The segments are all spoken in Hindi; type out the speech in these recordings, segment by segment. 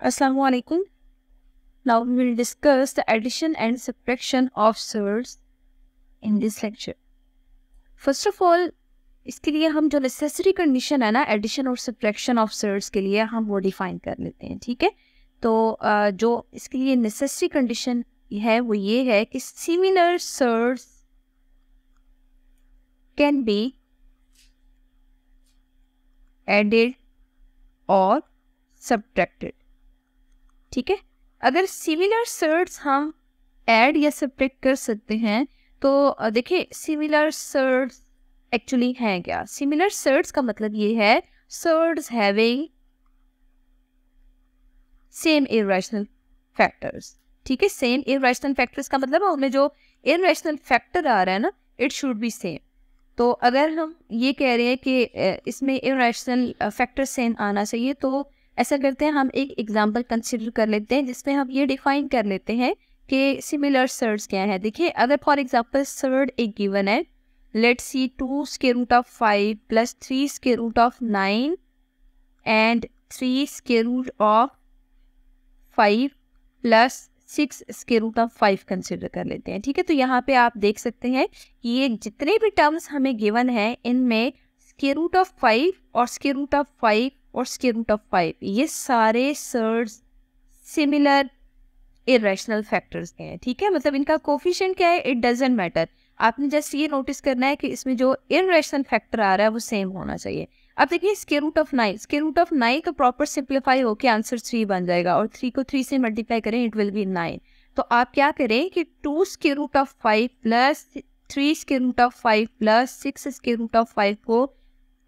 Assalamualaikum. Now we will discuss the addition and subtraction of zeros in this lecture. First of all, इसके लिए हम जो necessary condition है ना addition और subtraction of zeros के लिए हम वो define कर लेते हैं ठीक है तो जो इसके लिए necessary condition है वो ये है कि similar zeros can be added or subtracted. ठीक है अगर सिमिलर सर्ट्स हम ऐड या सेपरेट कर सकते हैं तो देखिए सिमिलर सर्ट्स एक्चुअली हैं क्या सिमिलर सर्ट्स का मतलब ये है surds having same irrational factors ठीक है सेम इरेशनल फैक्टर्स का मतलब उनमें जो इरेशनल फैक्टर आ रहा है ना इट शुड बी सेम तो अगर हम ये कह रहे हैं कि इसमें इरेशनल फैक्टर सेम आना चाहिए तो ऐसा करते हैं हम एक एग्जाम्पल कंसिडर कर लेते हैं जिसमें हम ये डिफाइन कर लेते हैं कि सिमिलर सर्ड्स क्या है देखिए अगर फॉर एग्जाम्पल सर्ड एक गिवन है लेट सी टू के root of five plus three के root of nine and three के root of five plus six इसके रूट ऑफ फाइव कंसिडर कर लेते हैं ठीक है तो यहाँ पे आप देख सकते हैं कि ये जितने भी टर्म्स हमें गिवन है इनमें स्के रूट ऑफ फाइव और स्के रूट ऑफ फाइव और रूट ऑफ फाइव ये सारे सर्ड्स सिमिलर इरेशनल फैक्टर्स हैं ठीक है मतलब इनका कोफिशेंट क्या है इट डजेंट मैटर आपने जस्ट ये नोटिस करना है कि इसमें जो इरेशनल फैक्टर आ रहा है वो सेम होना चाहिए अब देखिए square root of nine square root of nine का प्रॉपर सिंप्लीफाई होकर आंसर थ्री बन जाएगा और थ्री को थ्री से मल्टीप्लाई करें इट विल बी नाइन तो आप क्या करें कि two square root of five plus three square root of five plus six square root of five को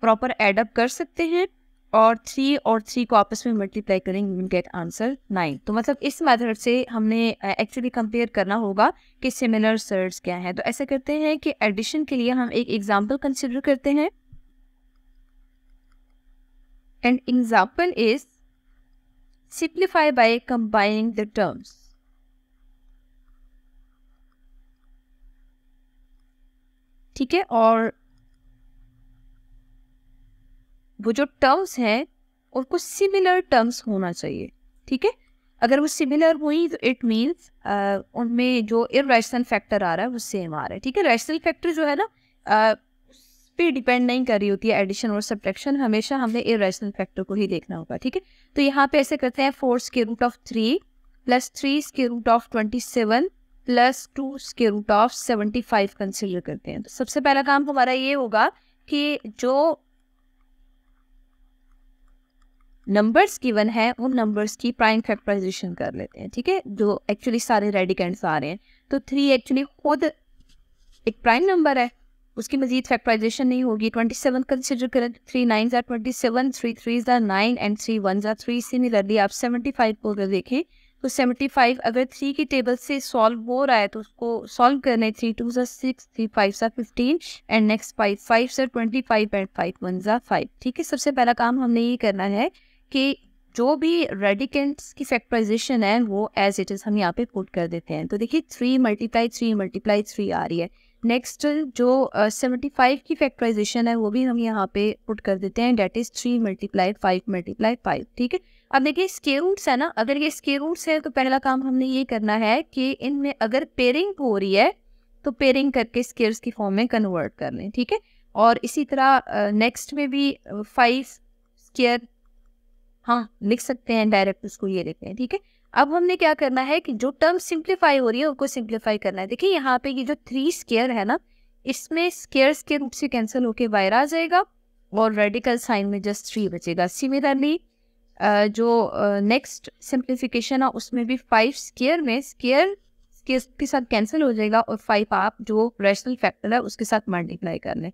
प्रॉपर एडअप कर सकते हैं और थ्री और थ्री को आपस में मल्टीप्लाई करेंगे विल गेट आंसर नाइन तो मतलब इस मेथड से हमने एक्चुअली uh, कंपेयर करना होगा कि सिमिलर सर्ट्स क्या हैं तो ऐसा करते हैं कि एडिशन के लिए हम एक एग्जांपल कंसीडर करते हैं and example is simplify by combining the terms ठीक है और वो जो टर्म्स हैं उनको सिमिलर टर्म्स होना चाहिए ठीक है अगर वो सिमिलर हुई तो इट मीन्स उनमें जो इेशनल फैक्टर आ रहा है वो सेम आ रहा है ठीक है रैशनल फैक्टर जो है ना पे डिपेंड नहीं कर रही होती है एडिशन और सब्ट्रैक्शन हमेशा हमें रैशनल फैक्टर को ही देखना होगा ठीक है तो यहाँ पे ऐसे करते हैं four square root of three plus three square root of twenty seven plus two square root of seventy five consider करते हैं तो सबसे पहला काम हमारा ये होगा कि जो नंबर्स गिवन है उन नंबर्स की प्राइम फैक्टराइजेशन कर लेते हैं ठीक है जो एक्चुअली सारे रेडिकेंट्स आ रहे हैं तो थ्री एक्चुअली खुद एक प्राइम नंबर है उसकी मजीद फैक्टराइजेशन नहीं होगी ट्वेंटी सेवन कंसिडर करें थ्री नाइन ज़ार ट्वेंटी सेवन थ्री थ्री ज़ार नाइन एंड थ्री वन ज़ार थ्री सिमिलरली आप सेवेंटी फाइव को अगर देखें तो सेवेंटी फाइव अगर थ्री की टेबल से सॉल्व हो रहा है तो उसको सॉल्व करना है थ्री टू ज़ार सिक्स थ्री फाइव ज़ार fifteen and next five five ज़ार twenty five and five one ज़ार फाइव ठीक है सबसे पहला काम हमने ये करना है कि जो भी रेडिकेंट्स की फैक्टराइजेशन है वो एज इट इज़ हम यहाँ पे पुट कर देते हैं तो देखिए three multiply three multiply three आ रही है नेक्स्ट जो सेवेंटी uh, फाइव की फैक्टराइजेशन है वो भी हम यहाँ पे पुट कर देते हैं that is three multiply five multiply five ठीक है अब देखिए स्केयर रूट्स है ना अगर ये स्केरूट्स रूट्स है तो पहला काम हमने ये करना है कि इनमें अगर पेयरिंग हो रही है तो पेयरिंग करके स्केयर्स की फॉर्म में कन्वर्ट कर लें ठीक है और इसी तरह नेक्स्ट uh, में भी फाइव स्केयर हाँ लिख सकते हैं डायरेक्ट उसको ये लिखते हैं ठीक है अब हमने क्या करना है कि जो टर्म सिंप्लीफाई हो रही है उसको सिंप्लीफाई करना है देखिए यहाँ पे ये जो थ्री स्केयर है ना इसमें स्केयर्स के रूप से कैंसिल होके वायर आ जाएगा और रेडिकल साइन में जस्ट थ्री बचेगा सिमिलरली जो नेक्स्ट सिंप्लीफिकेशन है उसमें भी फाइव स्केयर में स्केयर के साथ कैंसिल हो जाएगा और फाइव आप जो रैशनल फैक्टर है उसके साथ मल्टीप्लाई कर लें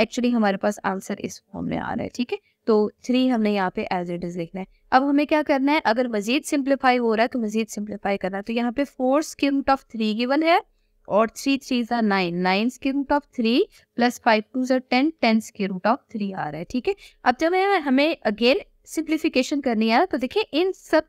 एक्चुअली हमारे पास आंसर इस फॉर्म में आ रहा है ठीक है तो थ्री हमने यहाँ पे एज इट इज लिखना है अब हमें क्या करना है अगर मजीद सिंप्लीफाई हो रहा है तो मजीद सिंप्लीफाई करना है तो यहाँ पे four square of three given है और थ्री थ्री सा nine nine square root of three plus five two सा टेन टेन के रूट ऑफ थ्री आ रहा है ठीक है अब जब हमें अगेन सिंप्लीफिकेशन करनी है तो देखिए इन सब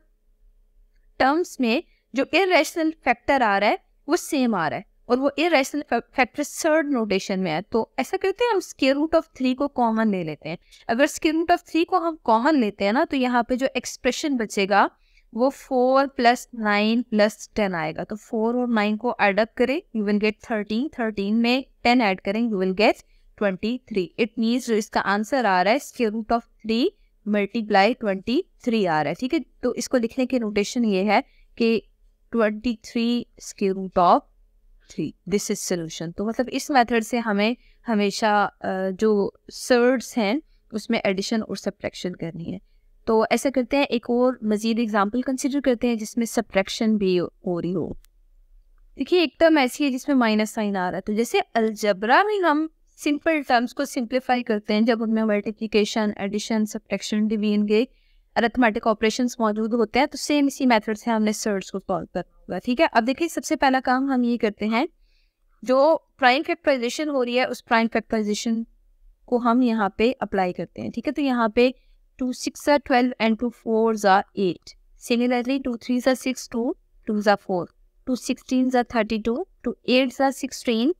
टर्म्स में जो इरेशनल फैक्टर आ रहा है वो सेम आ रहा है और वो इरेशनल फैक्टर सर्ड नोटेशन में है तो ऐसा करते हैं हम स्केयर रूट ऑफ थ्री को कॉमन ले लेते हैं अगर स्केयर रूट ऑफ थ्री को हम कॉमन लेते हैं ना तो यहाँ पे जो एक्सप्रेशन बचेगा वो four plus nine plus ten आएगा तो फोर और नाइन को एड अप करें you will get thirteen thirteen में टेन ऐड करें you will get twenty three it means जो इसका आंसर आ रहा है square root of three multiply twenty three आ रहा है ठीक है तो इसको लिखने की नोटेशन ये है कि twenty three square root of three this is solution तो मतलब इस मेथड से हमें हमेशा जो सर्ड्स हैं उसमें एडिशन और सब्ट्रैक्शन करनी है तो ऐसा करते हैं एक और मज़ीद एग्जाम्पल कंसिडर करते हैं जिसमें सब्ट्रैक्शन भी हो रही हो देखिए एक टर्म ऐसी है जिसमें माइनस साइन आ रहा है तो जैसे अलजबरा में हम सिंपल टर्म्स को सिंप्लीफाई करते हैं जब उनमें मल्टीप्लिकेशन एडिशन सब्ट्रैक्शन डिवीजन के अरेथमेटिक ऑपरेशन मौजूद होते हैं तो सेम इसी मेथड से हमने सर्ड्स को सॉल्व करना होगा ठीक है अब देखिए सबसे पहला काम हम ये करते हैं जो प्राइम फैक्टराइजेशन हो रही है उस प्राइम फैक्टराइजेशन को हम यहाँ पे अप्लाई करते हैं ठीक है तो यहाँ पे two six are twelve and two four जा एट सिमिलरली टू थ्री जा सिक्स टू टू जा फोर टू सिक्सटीन जा थर्टी टू टू एट जा सिक्सटीन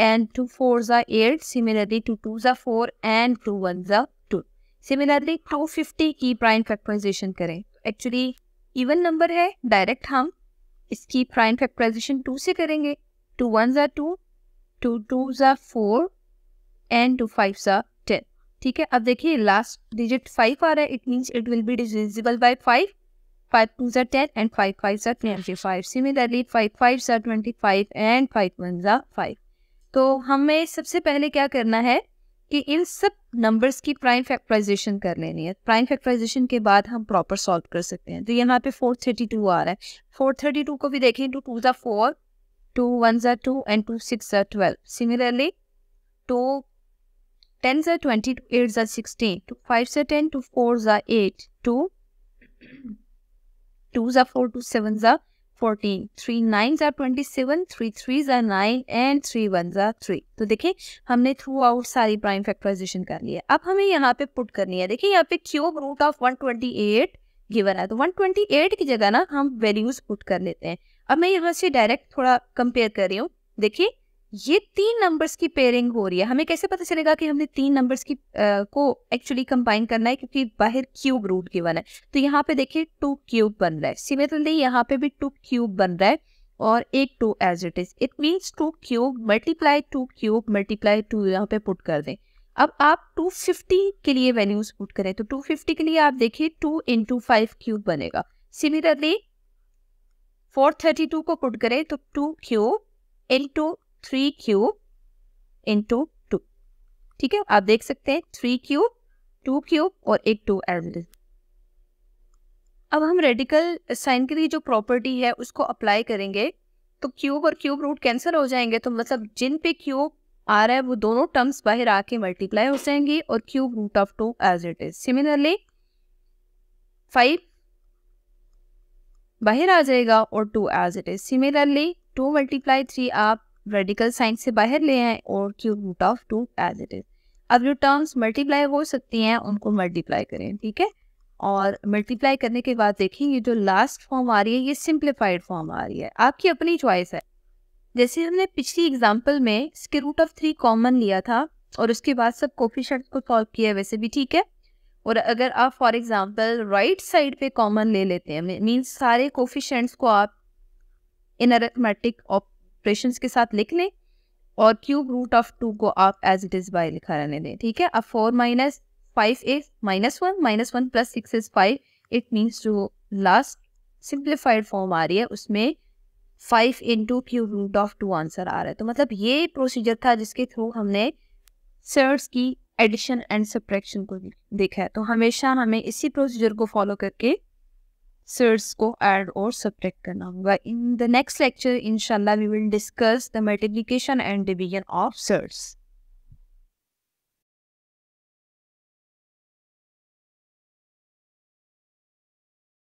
एंड टू फोर जा एट सिमिलरली टू टू जा फोर एंड टू वन जा टू सिमिलरली टू फिफ्टी की प्राइम फैक्टराइजेशन करें एक्चुअली इवन नंबर है डायरेक्ट हम इसकी प्राइम फैक्टराइजेशन टू से करेंगे टू वन ज़ा टू टू टू ज़ा फोर एंड टू फाइव ज़ा टेन ठीक है अब देखिए लास्ट डिजिट फाइव आ रहा है it means it will be divisible by five five two ज़ा टेन एंड फाइव फाइव ज़ा twenty five similarly five five ज़ा twenty five and five one ज़ा फाइव तो हमें सबसे पहले क्या करना है कि इन सब नंबर्स की प्राइम फैक्टराइजेशन कर लेनी है प्राइम फैक्टराइजेशन के बाद हम प्रॉपर सॉल्व कर सकते हैं तो यहाँ पे 432 आ रहा है 432 को भी देखें टू तो टू ज़ा फोर टू वन ज़ा टू एंड टू सिक्स ज़ा ट्वेल्व सिमिलरली टू टेन ज़ा ट्वेंटी टू एट ज़ा सिक्सटीन टू फाइव ज़ा टेन टू फोर ज़ा एट टू टू ज़ा फोर टू सेवन ज़ा fourteen three nine are twenty seven three three are nine and three one are three तो देखिए हमने थ्रू आउट सारी प्राइम फैक्टराइजेशन कर लिया अब हमें यहाँ पे पुट करनी है देखिए यहाँ पे cube root of one twenty eight given है तो वन ट्वेंटी एट की जगह ना हम वैल्यूज पुट कर लेते हैं अब मैं यहाँ से डायरेक्ट थोड़ा कंपेयर कर रही हूँ देखिए ये तीन नंबर्स की पेयरिंग हो रही है हमें कैसे पता चलेगा कि हमने तीन नंबर्स की आ, को एक्चुअली कंबाइन करना है क्योंकि बाहर क्यूब रूट गिवन है तो यहाँ पे देखिए टू क्यूब बन रहा है सिमिलरली यहाँ पे भी टू क्यूब बन रहा है और एक two as it is it means two cube multiply two cube multiply two यहाँ पे पुट कर दें अब आप 250 के लिए वैल्यूज पुट करें तो 250 के लिए आप देखिए 2 इंटू फाइव क्यूब बनेगा सिमिलरली 432 को पुट करें तो 2 cube into three cube into two ठीक है आप देख सकते हैं थ्री क्यूब टू क्यूब और एक टू इज अब हम रेडिकल साइन लिए जो प्रॉपर्टी है उसको अप्लाई करेंगे तो क्यूब और क्यूब रूट कैंसिल हो जाएंगे तो मतलब जिन पे क्यूब आ रहा है वो दोनों टर्म्स बाहर आके मल्टीप्लाई हो जाएंगे और cube root of two as it is similarly five बाहर आ जाएगा और two as it is similarly two multiply three आप रेडिकल साइन से बाहर ले आए और cube root of two as it is अब जो टर्म्स मल्टीप्लाई हो सकती हैं उनको मल्टीप्लाई करें ठीक है और मल्टीप्लाई करने के बाद देखें ये जो लास्ट फॉर्म आ रही है ये सिंप्लीफाइड फॉर्म आ रही है आपकी अपनी चॉइस है जैसे हमने पिछली एग्जाम्पल में इसके रूट ऑफ थ्री कॉमन लिया था और उसके बाद सब कोफिशेंट को सॉल्व किया वैसे भी ठीक है और अगर आप फॉर एग्जाम्पल राइट साइड पे कॉमन ले लेते हैं मीन्स सारे कोफिशेंट्स को आप इन अरेथमेटिक एक्सप्रेशन के साथ लिख लें और क्यूब रूट ऑफ टू को आप एज इट इज बाय लिखा रहने दें ठीक है अब four minus five is minus one minus one plus six is five it means जो लास्ट सिंप्लीफाइड फॉर्म आ रही है उसमें five into cube root of two answer आ रहा है तो मतलब ये प्रोसीजर था जिसके थ्रू हमने सर्ट्स की एडिशन एंड सप्रेक्शन को देखा है तो हमेशा हमें इसी प्रोसीजर को फॉलो करके search ko add or subtract karna hoga. In the next lecture, inshallah, we will discuss the multiplication and division of search.